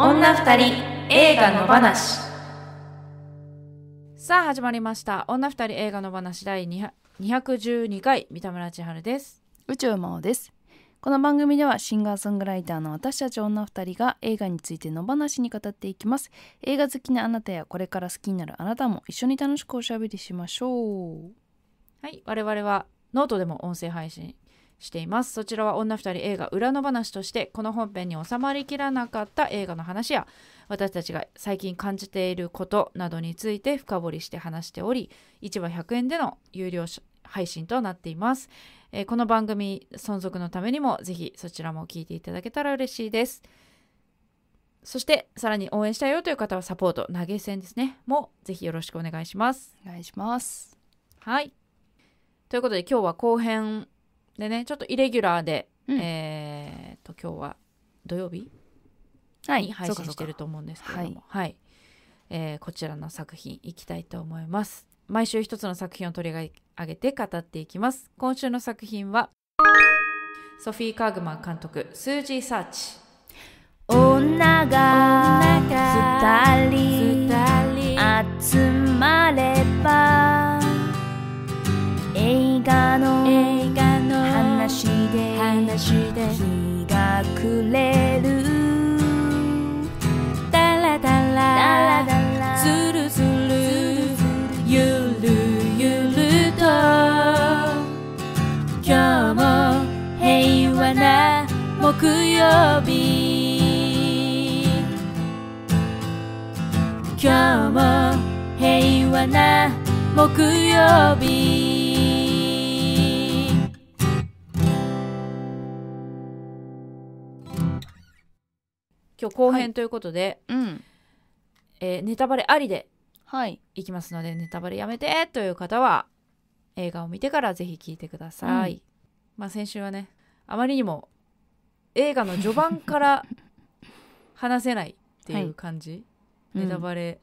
女二人映画の話さあ始まりました女二人映画の話第212回三田村千春です宇宙魔王ですこの番組ではシンガーソングライターの私たち女2人が映画についての話に語っていきます映画好きなあなたやこれから好きになるあなたも一緒に楽しくおしゃべりしましょうはい我々はノートでも音声配信していますそちらは女2人映画裏の話としてこの本編に収まりきらなかった映画の話や私たちが最近感じていることなどについて深掘りして話しており1話100円での有料配信となっています、えー、この番組存続のためにもぜひそちらも聞いていただけたら嬉しいですそしてさらに応援したいよという方はサポート投げ銭ですねもぜひよろしくお願いしますお願いしますはいということで今日は後編でねちょっとイレギュラーで、うん、えー、と今日は土曜日に配信してると思うんですけれども、はい、はい、えー、こちらの作品いきたいと思います。毎週一つの作品を取り上げて語っていきます。今週の作品はソフィー・カーグマン監督スージー・サーチ女が二人集まればして日が暮れるダラダラズルズルゆるゆると今日も平和な木曜日今日も平和な木曜日後編ということで、はい、うん、えー、ネタバレありではいきますので、ネタバレやめてという方は映画を見てからぜひ聞いてください、うん、まあ先週はねあまりにも映画の序盤から 話せないっていう感じ、はい、ネタバレ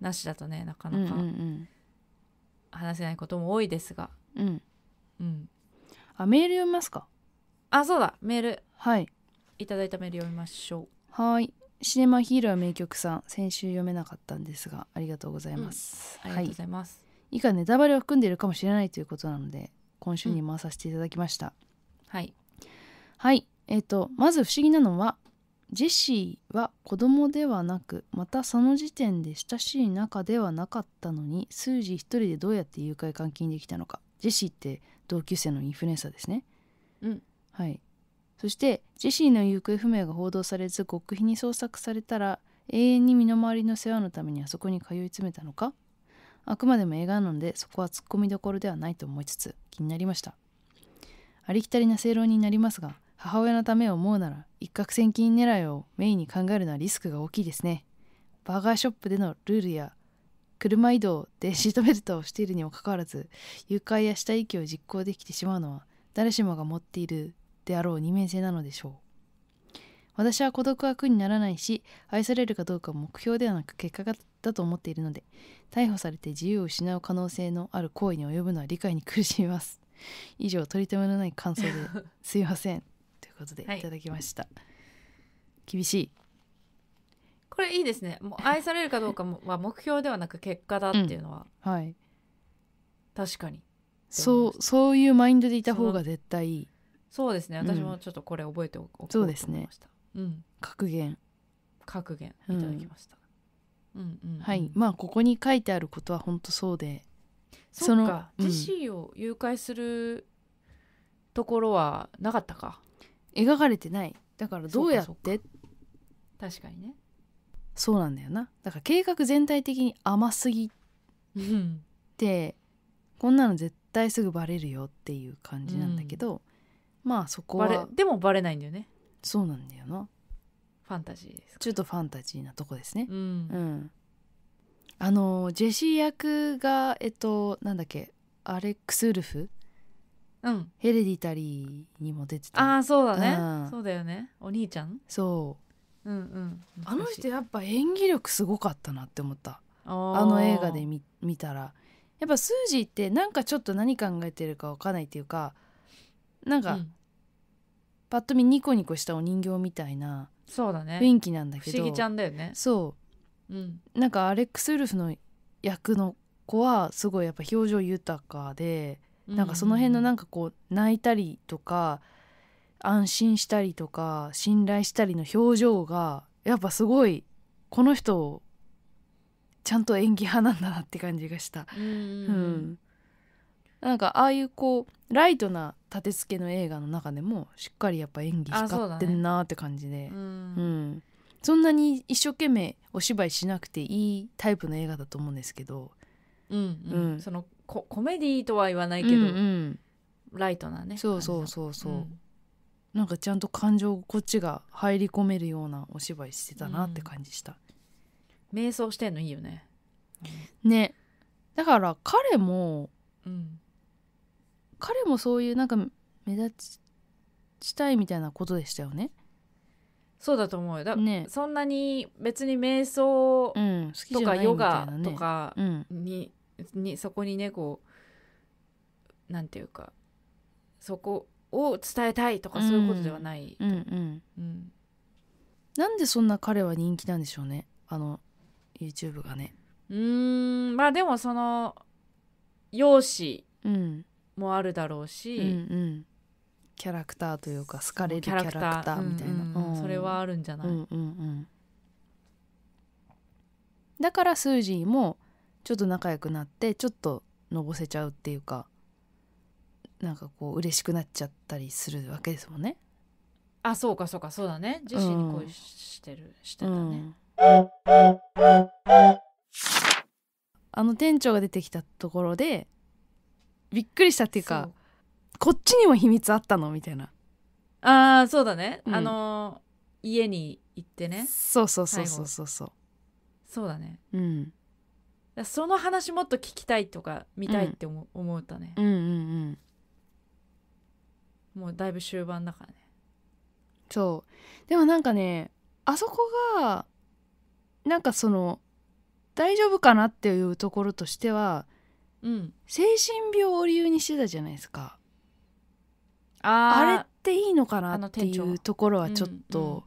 なしだとねなかなか話せないことも多いですがうん、うん、あメール読みますかあそうだメールはいいただいたメール読みましょうはい。シネマヒーロー名曲さん、先週読めなかったんですが、ありがとうございます。うん、ありがとうございます、はい、以下ネタバレを含んでいるかもしれないということなので、今週に回させていただきました。うん、はい。はい。えっ、ー、と、まず不思議なのは、ジェシーは子供ではなくまたその時点で親しい仲ではなかったのに数字一人でどうやって誘拐監禁できたのかジェシーって同級生のインフルエンサーですね、うん、はいそしてジェシーの行方不明が報道されず極秘に捜索されたら永遠に身の回りの世話のためにあそこに通い詰めたのかあくまでも映画なのでそこはツッコミどころではないと思いつつ気になりましたありきたりな正論になりますが母親のためを思うなら一攫千金狙いをメインに考えるのはリスクが大きいですねバーガーショップでのルールや車移動でシートベルトをしているにもかかわらず誘拐や死体遺棄を実行できてしまうのは誰しもが持っているであろう二面性なのでしょう私は孤独は苦にならないし愛されるかどうかは目標ではなく結果だと思っているので逮捕されて自由を失う可能性のある行為に及ぶのは理解に苦しみます以上取り留めのない感想で すいませんということでいただきました、はい、厳しいこれいいですねもう愛されるかどうかは目標ではなく結果だっていうのは、うん、はい確かにそうそういうマインドでいた方が絶対いいそうですね私もちょっとこれ覚えておこうと思いました、うね、うん格言格言いただきました、うん、うんうん、はいまあここに書いてあることは本当そうでそのか、うん、ジェシーを誘拐するところはなかったか描かれてないだからどうやって確かにねそうなんだよなだから計画全体的に甘すぎてこんなの絶対すぐバレるよっていう感じなんだけど、うんまあそこバレはでもバレないんだよねそうなんだよなファンタジーですちょっとファンタジーなとこですねううんあのジェシー役がえっとなんだっけアレックス・ウルフうんヘレディタリーにも出てたああそうだうねんそうだよねお兄ちゃんそううんうんあの人やっぱ演技力すごかったなって思ったあの映画で見見たらやっぱスージーってなんかちょっと何考えてるかわかんないっていうかなんか、うん、パッと見ニコニコしたお人形みたいなそうだね雰囲気なんだけど不思議ちゃんだよねそう、うん、なんかアレックス・ウルフの役の子はすごいやっぱ表情豊かで、うん、なんかその辺のなんかこう泣いたりとか安心したりとか信頼したりの表情がやっぱすごいこの人ちゃんと演技派なんだなって感じがした。うん、うん、なんかああいうこうライトな立て付けの映画の中でもしっかりやっぱ演技光ってんなーって感じで、ね、うん、うんそんなに一生懸命お芝居しなくていいタイプの映画だと思うんですけど、うん、うんうん、そのコメディーとは言わないけど、うんうん、ライトなねそうそうそうそう、うん、なんかちゃんと感情こっちが入り込めるようなお芝居してたなって感じした、うん、瞑想してんのいいよねねだから彼も、うん、彼もそういうなんか目立ちたいみたいなことでしたよね。そうだと思うだ、ね、そんなに別に瞑想とかヨガとかにうん、にそこにねこうなんていうかそこを伝えたいとかそういうことではない、うんうんうん、なんでそんな彼は人気なんでしょうねあの YouTube がね。うんまあでもその容姿、うん、もあるだろうし、うんうん、キャラクターというか好かれるキャラクターみたいな、うんうん、それはあるんじゃない、うんうんうん、だからスージーもちょっと仲良くなってちょっとのぼせちゃうっていうかなんかこう嬉しくなっちゃったりするわけですもんね。あそうかそうかそうだね自身に恋してる、うん、してたね、うん、あの店長が出てきたところでびっくりしたっていうかこっちにも秘密あったのみたいなああそうだね、うんあの家に行ってねそうそうそうそうそうそそうだねう、ん、その話もっと聞きたいとか見たいって思,、う思うたねうんうんうんもうだいぶ終盤だからねそうでもなんかねあそこがなんかその大丈夫かなっていうところとしてはうん、精神病を理由にしてたじゃないですかあれっていいのかなっていうところはちょっと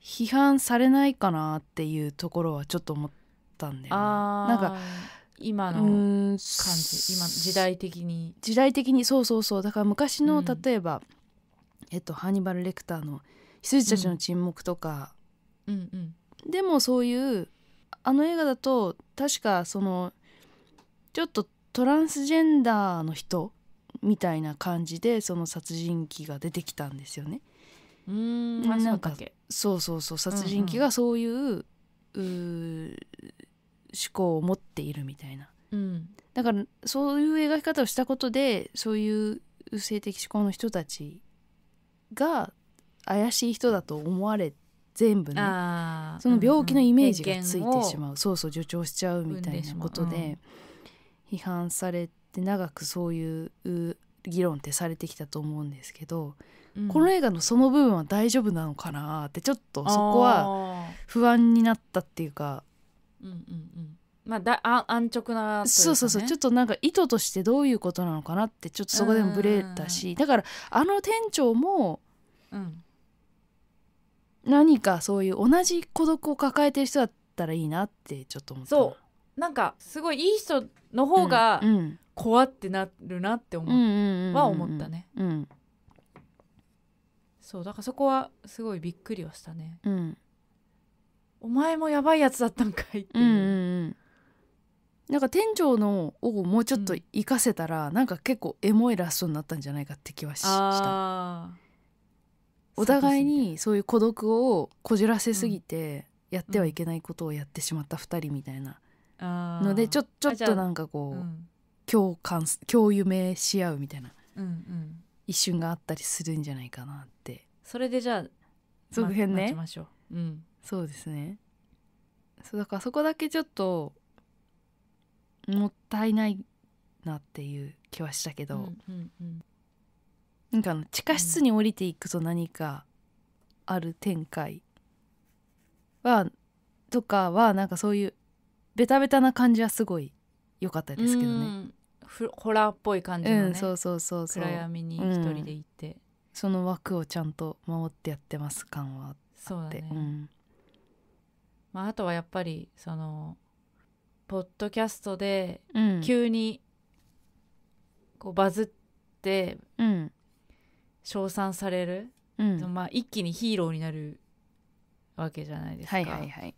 批判されないかなっていうところはちょっと思ったんだよね。なんか今の感じ今時代的に時代的にそうそうそうだから昔の、うん、例えば、えっと、ハニバル・レクターの「羊たちの沈黙」とか、うんうんうん、でもそういうあの映画だと確かその「ちょっとトランスジェンダーの人みたいな感じでその殺人鬼が出てきたんですよね。うんなんかそうそうそう殺人鬼がそういう,、うん、う思考を持っているみたいな、うん、だからそういう描き方をしたことでそういう性的思考の人たちが怪しい人だと思われ全部ねその病気のイメージがついてしまう、うんうん、そうそう助長しちゃうみたいなことで。ううん批判されて長くそういう議論ってされてきたと思うんですけど、うん、この映画のその部分は大丈夫なのかなってちょっとそこは不安になったっていうか。うんうんうんまあ、だあ安直な、ね、そうそうそうちょっとなんか意図としてどういうことなのかなってちょっとそこでもブレたしだからあの店長も、うん、何かそういう同じ孤独を抱えてる人だったらいいなってちょっと思ったそうなんかすごいいい人の方が怖ってなるなって思、うは思ったね、うんうん、そうだからそこはすごいびっくりはしたね、うん、お前もやばいやつだったんかいっていううんうんうん、なんか店長のをもうちょっと生かせたら、うん、なんか結構エモいラストになったんじゃないかって気はしたお互いにそういう孤独をこじらせすぎて、やってはいけないことをやってしまった2人みたいなのでちょちょっとなんかこう、うん、共感共夢し合うみたいな、うんうん、一瞬があったりするんじゃないかなってそれでじゃあ続編ね、ま、うん、そうですねそうだからそこだけちょっともったいないなっていう気はしたけど、うんうんうん、なんか地下室に降りていくと何かある展開は、とかはなんかそういうベタベタな感じはすごい良かったですけどね。ホラーっぽい感じのね、うん、そうそうそう暗闇に一人で行って、うん、その枠をちゃんと守ってやってます感はあってそうだね、うん、まあ、あとはやっぱりそのポッドキャストで急にこうバズって称賛される、まあ、一気にヒーローになるわけじゃないですか。はいはいはい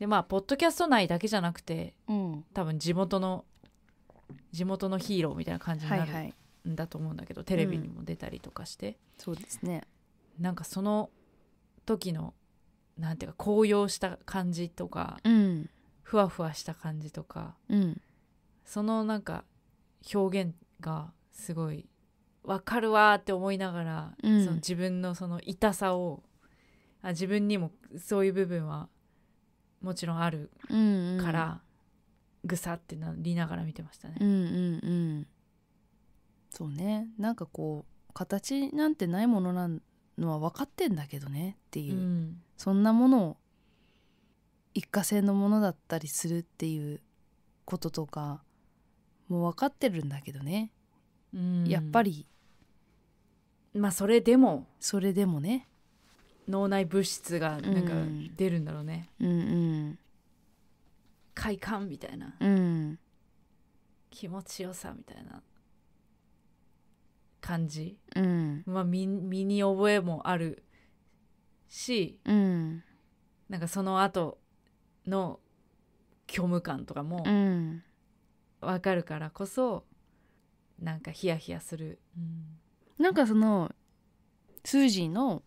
でまあポッドキャスト内だけじゃなくて、うん、多分地元の地元のヒーローみたいな感じになるんだと思うんだけど、はいはい、テレビにも出たりとかして、うん、そうですねなんかその時のなんていうか高揚した感じとか、うん、ふわふわした感じとか、うん、そのなんか表現がすごい分かるわって思いながら、うん、その自分のその痛さをあ自分にもそういう部分はもちろんあるから、ぐさってなりながら見てましたね。うんうんうん、そうねなんかこう形なんてないものなのは分かってんだけどねっていう、うん、そんなものを一過性のものだったりするっていうこととかもう分かってるんだけどね、うん、やっぱりまあそれでもそれでもね脳内物質がなんか出るんだろうね、うんうん快感みたいな、うん、気持ちよさみたいな感じ、うん、まあ身身に覚えもあるし、うん、なんかその後の虚無感とかもわかるからこそなんかヒヤヒヤする、うん、なんかそのスージーの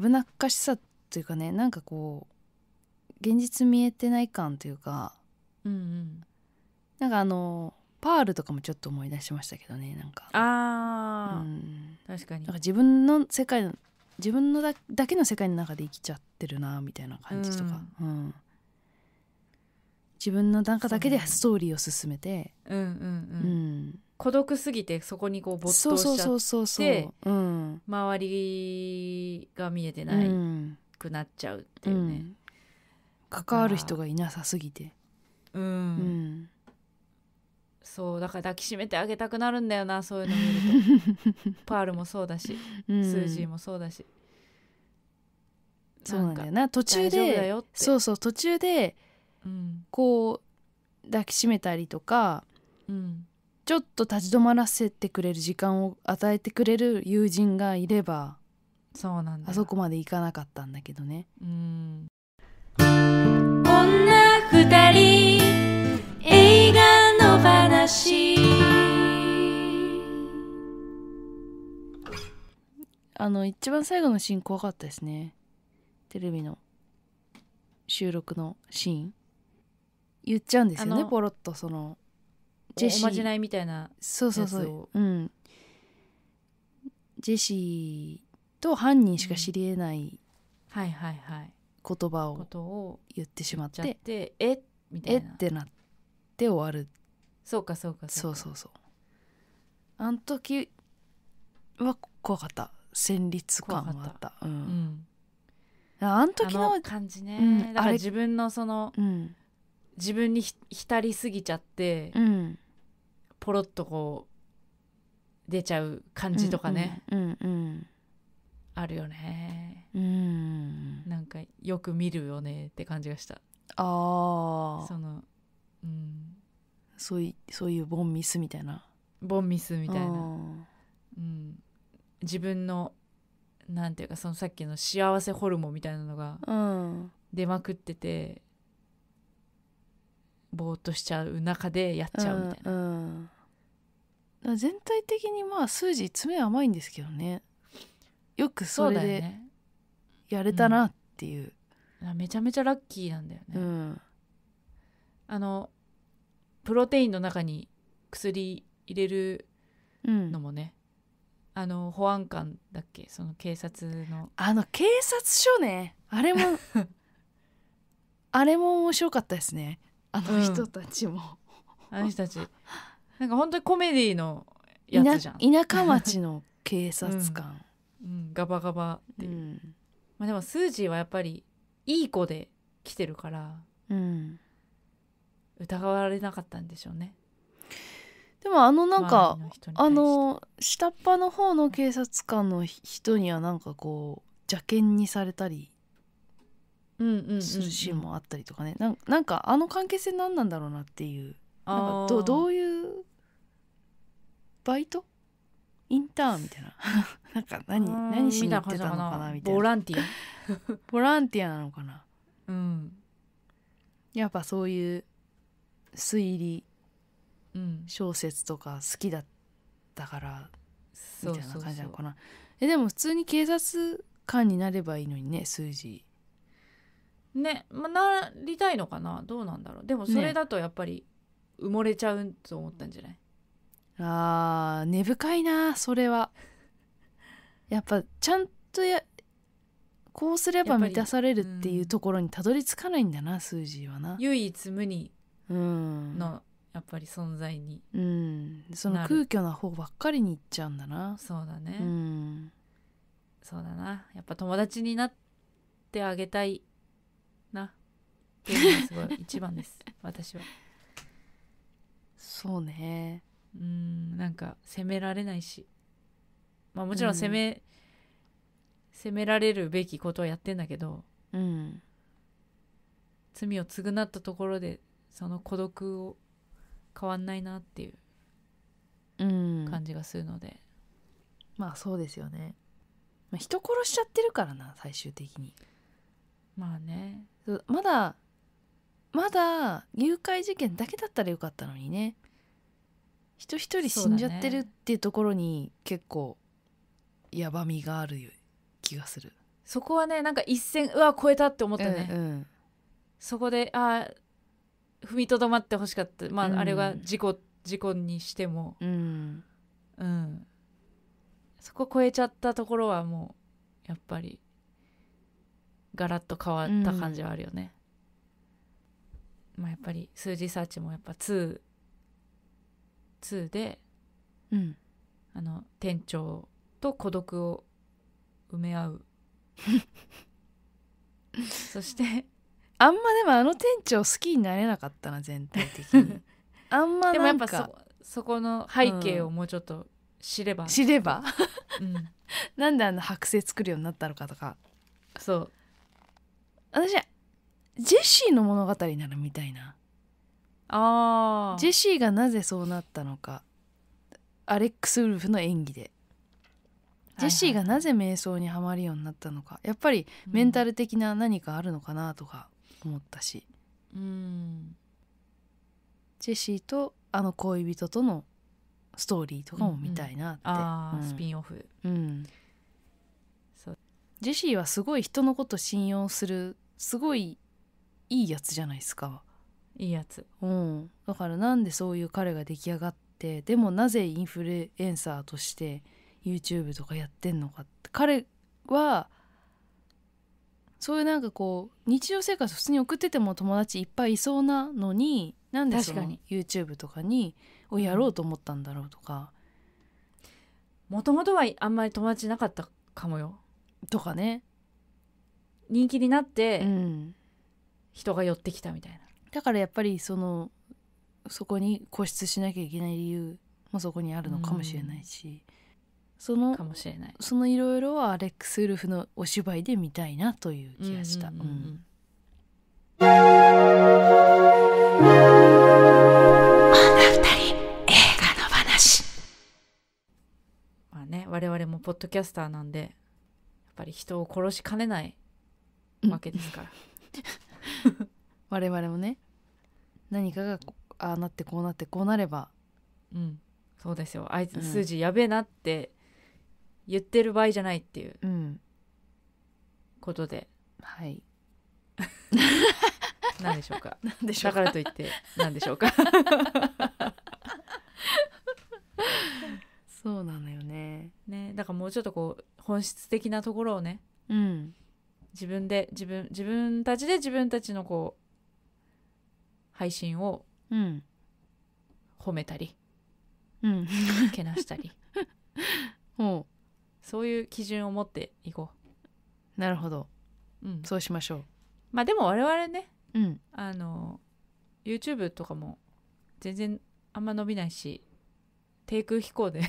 危なっかしさというかねなんかこう現実見えてない感というか、うんうん、なんかあのパールとかもちょっと思い出しましたけどねなんかあ、うん、確かになんか自分の世界自分のだだけの世界の中で生きちゃってるなみたいな感じとか、うん、うん、自分の中だけでストーリーを進めて、うね、うんうんうん、うん孤独すぎてそこにこう没頭しちゃって周りが見えてないくなっちゃうっていうね、うん、関わる人がいなさすぎて、うん、うん、そうだから抱きしめてあげたくなるんだよなそういうの見ると パールもそうだし、うん、スージーもそうだしそうなんだよな途中でそうそう途中で、こう抱きしめたりとか、うん、ちょっと立ち止まらせてくれる時間を与えてくれる友人がいればそうなんだあそこまで行かなかったんだけどねうん女二人映画の話あの一番最後のシーン怖かったですねテレビの収録のシーン言っちゃうんですよねポロッとそのジェシーおまじないみたいなそうそうそう、うん、ジェシーと犯人しか知りえない、はいはいはい言葉を言ってしまってってえみたいなえってなって終わるそうかそうかそうそうそうあの時は怖かった戦慄感はあったうん、うん、あの時の感じね、うん、だから自分のその、うん、自分に浸りすぎちゃって、うん、ポロッとこう出ちゃう感じとかね、うんうん、あるよねうんなんかよく見るよねって感じがしたああそのうんそういそういうボンミスみたいなボンミスみたいな、うん、自分のなんていうかそのさっきの幸せホルモンみたいなのが出まくってて、ぼーっとしちゃう中でやっちゃうみたいな、うんうん、全体的にまあ数字詰め甘いんですけどねよくそれでやれたなっていう、ねうん、めちゃめちゃラッキーなんだよね、うん、あのプロテインの中に薬入れるのもね、あの保安官だっけその警察のあの警察署ねあれも あれも面白かったですねあの人たちも、あの人たちなんか本当にコメディのやつじゃん田舎町の警察官、うんうん、ガバガバっていう、うん、まあ、でもスージーはやっぱりいい子で来てるから、うん、疑われなかったんでしょうねでもあのなんかあの下っ端の方の警察官の人にはなんかこう邪険にされたりするシーンもあったりとかねななんかあの関係性何なんだろうなっていうなんかどどういうバイトインターンみたいな なんか何何しに行ってたのかなみたいなボランティアボランティアなのかな、うん、やっぱそういう推理小説とか好きだったから、みたいな感じなのかなえでも普通に警察官になればいいのにね数字ね、まあ、なりたいのかなどうなんだろうでもそれだとやっぱり埋もれちゃうと思ったんじゃない、あー根深いなそれはやっぱちゃんとやこうすれば満たされるっていうところにたどり着かないんだな、数字はな唯一無二のやっぱり存在にうんその空虚な方ばっかりにいっちゃうんだなそうだね、うん、そうだなやっぱ友達になってあげたいっていうのがすごい一番です 私はそうねうんなんか責められないしまあもちろん責め、うん、責められるべきことはやってんだけど、うん、罪を償ったところでその孤独を変わんないなっていう感じがするので、うん、まあそうですよね、まあ、人殺しちゃってるからな最終的にまあねまだまだ誘拐事件だけだったらよかったのにね人一人死んじゃってるっていうところに結構やばみがある気がするそこはねなんか一線うわ超えたって思ったね、うんうん、そこであ踏みとどまってほしかったまあ、うん、あれは事故事故にしても、うん、うん、そこ超えちゃったところはもうやっぱりガラッと変わった感じはあるよね、まあ、やっぱり数字サーチもやっぱ2、2で、うん、あの店長と孤独を埋め合う そしてあんまでもあの店長好きになれなかったな全体的に あんまでもやっぱそそこの背景をもうちょっと知れば、うん、知れば、うん、なんであの剥製作るようになったのかとかそう私ジェシーの物語なのみたいなあジェシーがなぜそうなったのかアレックス・ウルフの演技でジェシーがなぜ瞑想にはまるようになったのかやっぱりメンタル的な何かあるのかなとか思ったし、うん、ジェシーとあの恋人とのストーリーとかも見たいなって、うんうんうん、スピンオフ、うん、ジェシーはすごい人のこと信用するすごいいいやつじゃないですか。いいやつ、うん、だからなんでそういう彼が出来上がってでもなぜインフルエンサーとして YouTube とかやってんのかって彼はそういうなんかこう日常生活普通に送ってても友達いっぱいいそうなのになんでその YouTube とかにをやろうと思ったんだろうとか。もともとはあんまり友達なかったかもよ。とかね。人気になって、うん、人が寄ってきたみたいなだからやっぱりそのそこに固執しなきゃいけない理由もそこにあるのかもしれないし、うん、そのかもしれないそのいろいろはアレックス・ウルフのお芝居で見たいなという気がした。まあね、我々もポッドキャスターなんでやっぱり人を殺しかねないわけですから。うん 我々もね何かがああなってこうなってこうなればうんそうですよあいつ数字やべえなって言ってる場合じゃないっていううんことで、はい何 でしょうか何 でしょだうかからといって何でしょうかそうなのよねねだからもうちょっとこう本質的なところをねうん自分で自分自分たちで自分たちのこう配信をうん褒めたり、うんけなしたり ほそういう基準を持っていこうなるほどう、ん、そうしましょうまあでも我々ねうんあの YouTube とかも全然あんま伸びないし低空飛行で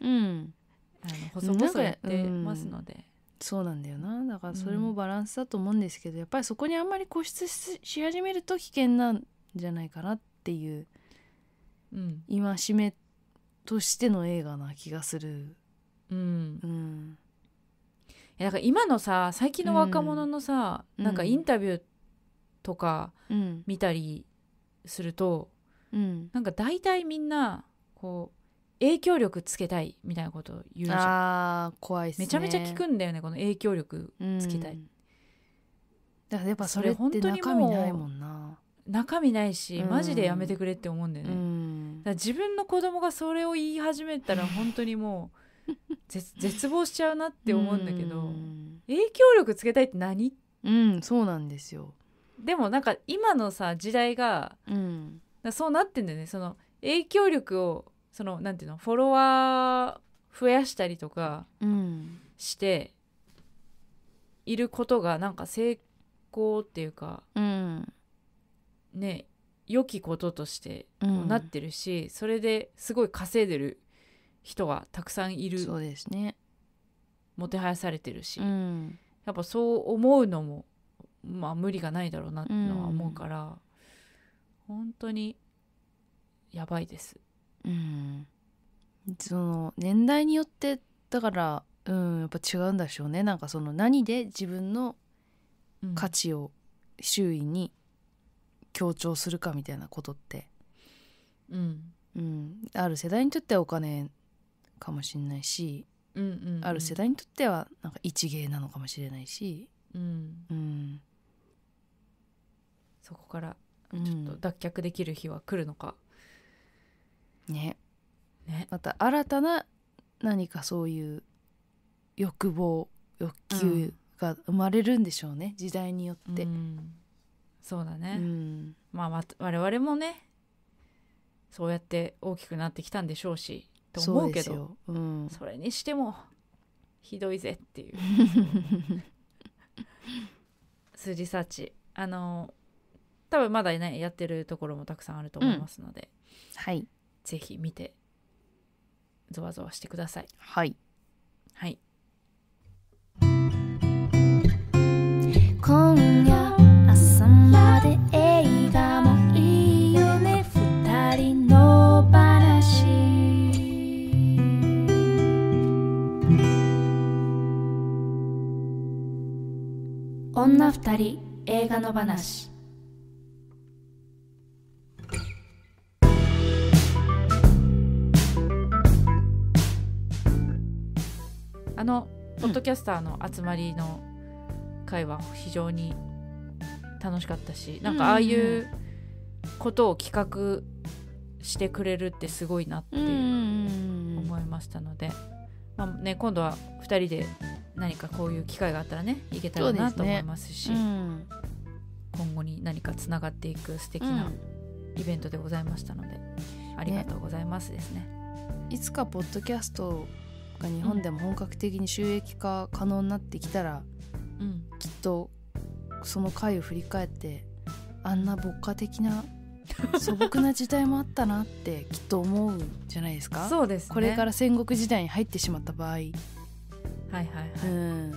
うん あの細々やってますので、そうなんだよなだからそれもバランスだと思うんですけど、やっぱりそこにあんまり固執し始めると危険なんじゃないかなっていう戒めとしての映画な気がする。うん、うんいやだから今のさ最近の若者のさ、うん、なんかインタビューとか見たりすると、うん、なんか大体みんなこう影響力つけたいみたいなこと言うじゃん怖いっす、ね、めちゃめちゃ聞くんだよねこの影響力つけたい、うん、だからやっぱそれっに中身ないもんな中身ないし、マジでやめてくれって思うんだよね、うん、だ自分の子供がそれを言い始めたら 本当にもう絶望しちゃうなって思うんだけど、影響力つけたいって何うんそうなんですよでもなんか今のさ時代が、うん、そうなってんだよねその影響力をそのなんていうのフォロワー増やしたりとかしていることがなんか成功っていうか、うん、ね良きこととしてなってるし、うん、それですごい稼いでる人がたくさんいるそうですねもてはやされてるし、うん、やっぱそう思うのもまあ無理がないだろうなってのは思うから、うん、本当にやばいですうんその年代によってだからうんやっぱ違うんでしょうねなんかその何で自分の価値を周囲に強調するかみたいなことって、うんうん、ある世代にとってはお金かもしれないし、うんうんうん、ある世代にとってはなんか一芸なのかもしれないし、うんうん、そこからちょっと脱却できる日は来るのかねねまた新たな何かそういう欲望欲求が生まれるんでしょうね、時代によって、うん、そうだね、うん、まあ我々もねそうやって大きくなってきたんでしょうしと思うけど、うん、それにしてもひどいぜっていう 筋幸あの多分まだねやってるところもたくさんあると思いますので、はいぜひ見てゾワゾワしてくださいはいはい今夜朝まで映画もいいよね二人の話女二人映画の話あのポッドキャスターの集まりの会は非常に楽しかったし、うん、なんかああいうことを企画してくれるってすごいなって思いましたので、まあね、今度は2人で何かこういう機会があったらねいけたらなと思いますし、今後に何かつながっていく素敵なイベントでございましたので、うん、ありがとうございますですね。ねいつかポッドキャストが日本でも本格的に収益化可能になってきたら、うん、きっとその回を振り返ってあんな牧歌的な 素朴な時代もあったなってきっと思うんじゃないですかそうです、ね、これから戦国時代に入ってしまった場合はいはいはい、うん、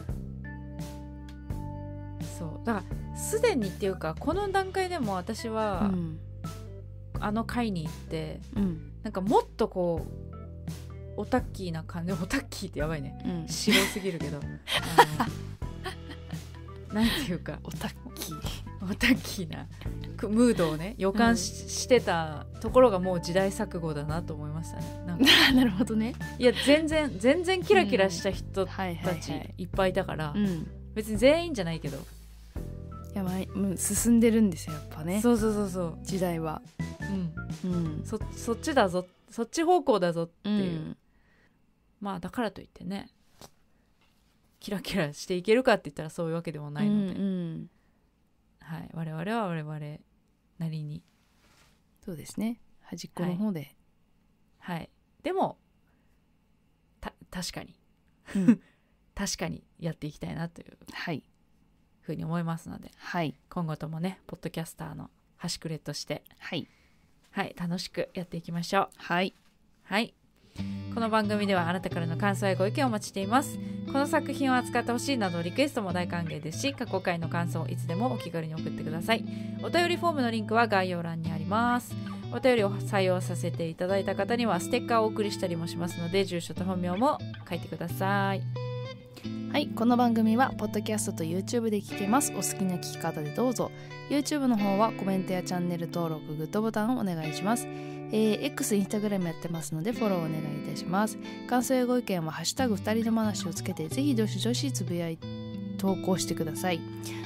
そうだからすでにっていうかこの段階でも私は、うん、あの会に行って、うん、なんかもっとこうオタッキーな感じオタッキーってやばいね、うん、白すぎるけどなんていうかオタッキーオタッキーなムードをね予感しうん、してたところがもう時代錯誤だなと思いましたねなか なるほどねいや全然全然キラキラした人たちいっぱいいたから、別に全員じゃないけどやばいもう進んでるんですよやっぱねそうそうそうそう時代はうん、うん、そそっちだぞそっち方向だぞっていうまあだからといってねキラキラしていけるかって言ったらそういうわけでもないので、うんうん、はい、我々は我々なりにそうですね端っこの方で、はい、はい、でも確かに、うん、確かにやっていきたいなという、ふうに思いますので、はい、今後ともねポッドキャスターの端くれとして、はい、はい、楽しくやっていきましょう。はい、はいこの番組ではあなたからの感想やご意見をお待ちしていますこの作品を扱ってほしいなどリクエストも大歓迎ですし過去回の感想をいつでもお気軽に送ってくださいお便りフォームのリンクは概要欄にありますお便りを採用させていただいた方にはステッカーをお送りしたりもしますので住所と本名も書いてくださいはい、この番組はポッドキャストと YouTube で聞けます。お好きな聞き方でどうぞ。YouTube の方はコメントやチャンネル登録、グッドボタンをお願いします。えー、X、Instagram やってますのでフォローお願いいたします。感想やご意見は、ハッシュタグ二人の話をつけて、ぜひどしどしつぶやい投稿してください。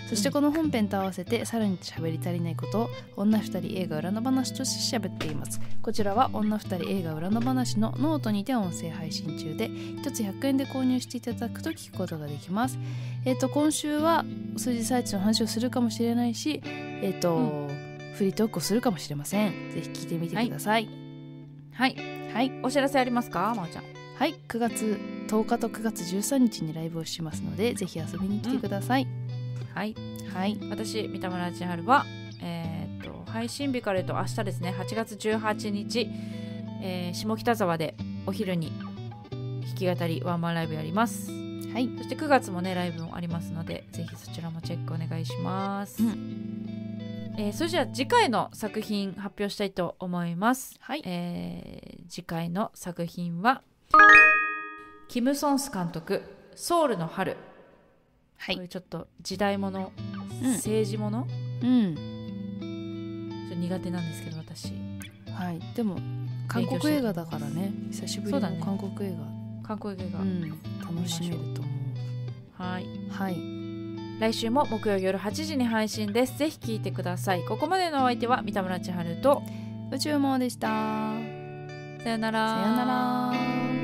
そしてこの本編と合わせて、さらに喋り足りないことを、女二人映画裏の話として喋っています。こちらは、女二人映画裏の話のノートにて音声配信中で、1つ100円で購入していただくと聞くことができます。えっ、ー、と、今週は、数字サイチの話をするかもしれないし、えっ、ー、と、うんフリートークをするかもしれませんぜひ聞いてみてくださいはいはいお知らせありますかまー、あ、ちゃんはい9月10日と9月13日にライブをしますのでぜひ遊びに来てください、うん、はいはい私三田村千春はえー、っと配信日から言うと明日ですね8月18日、えー、下北沢でお昼に弾き語りワンマンライブやりますはい、そして9月もねライブもありますのでぜひそちらもチェックお願いします、うん、えー、それじゃあ次回の作品発表したいと思います。はい、えー、次回の作品はキム・ソンス監督「ソウルの春」はい、これちょっと時代もの、うん、政治もの、うん、ちょっと苦手なんですけど私。はい、でも韓国映画だからね久しぶりの韓国映画、ね、韓国映画、うん、楽しめると思う。はい、はい来週も木曜夜8時に配信です。ぜひ聞いてください。ここまでのお相手は三田村千春と宇宙魔でした。さよなら。さよなら。